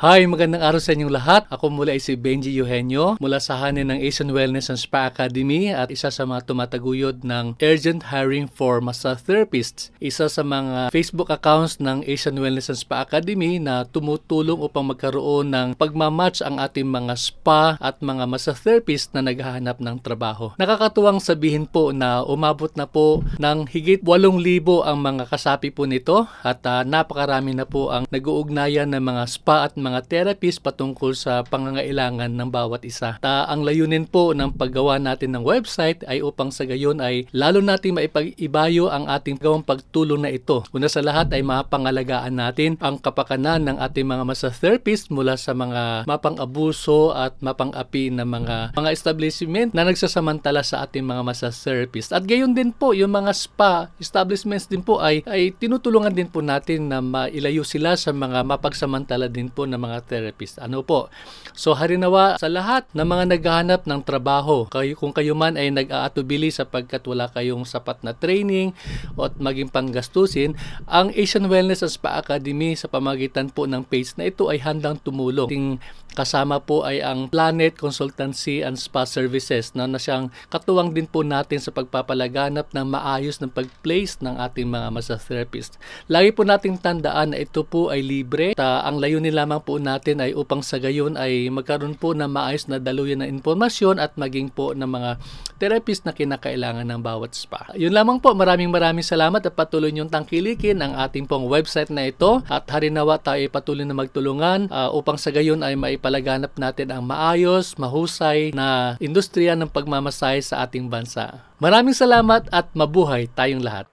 Hi, magandang araw sa inyong lahat. Ako mula ay si Benji Eugenio mula sa hanin ng Asian Wellness and Spa Academy at isa sa mga tumataguyod ng Urgent Hiring for Massage Therapists, isa sa mga Facebook accounts ng Asian Wellness and Spa Academy na tumutulong upang magkaroon ng pagmamatch ang ating mga spa at mga massage therapists na naghahanap ng trabaho. Nakakatuwang sabihin po na umabot na po ng higit 8,000 ang mga kasapi po nito at uh, napakarami na po ang nag-uugnayan ng mga spa at mga mga therapist patungkol sa pangangailangan ng bawat isa. Ta ang layunin po ng paggawa natin ng website ay upang sa gayon ay lalo natin maipag-ibayo ang ating gawang pagtulong na ito. Una sa lahat ay mapangalagaan natin ang kapakanan ng ating mga masa therapist mula sa mga mapang-abuso at mapang-api na mga mga establishment na nagsasamantala sa ating mga masa therapist. At gayon din po yung mga spa establishments din po ay ay tinutulungan din po natin na mailayo sila sa mga mapagsamantala din po ng mga therapist. Ano po? So harinawa sa lahat ng mga naghahanap ng trabaho. Kayo, kung kayo man ay nag-aatubili sapagkat wala kayong sapat na training at maging panggastusin, ang Asian Wellness and Spa Academy sa pamagitan po ng page na ito ay handang tumulong. Ting kasama po ay ang Planet Consultancy and Spa Services na, na siyang katuwang din po natin sa pagpapalaganap ng maayos ng pag-place ng ating mga massage therapist. Lagi po nating tandaan na ito po ay libre. Ta, ang layunin lamang po po natin ay upang sa gayon ay magkaroon po na maayos na daluyan ng impormasyon at maging po ng mga therapist na kinakailangan ng bawat spa. Yun lamang po, maraming maraming salamat at patuloy niyong tangkilikin ang ating pong website na ito at harinawa tayo patuloy na magtulungan uh, upang sa gayon ay maipalaganap natin ang maayos, mahusay na industriya ng pagmamasay sa ating bansa. Maraming salamat at mabuhay tayong lahat.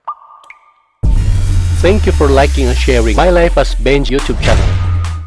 Thank you for liking and sharing My Life as Benj YouTube channel.